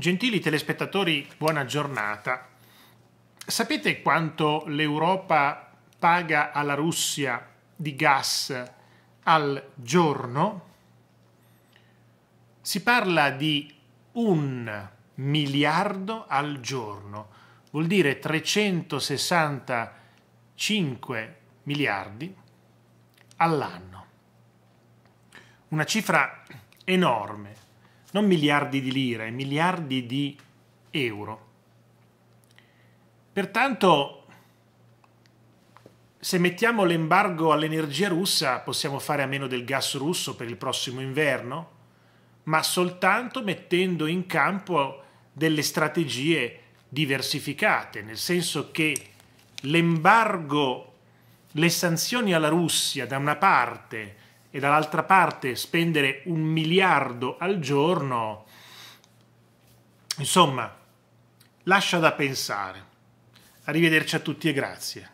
Gentili telespettatori, buona giornata. Sapete quanto l'Europa paga alla Russia di gas al giorno? Si parla di un miliardo al giorno, vuol dire 365 miliardi all'anno. Una cifra enorme non miliardi di lire, miliardi di euro. Pertanto, se mettiamo l'embargo all'energia russa, possiamo fare a meno del gas russo per il prossimo inverno, ma soltanto mettendo in campo delle strategie diversificate, nel senso che l'embargo, le sanzioni alla Russia da una parte, e dall'altra parte spendere un miliardo al giorno, insomma, lascia da pensare. Arrivederci a tutti e grazie.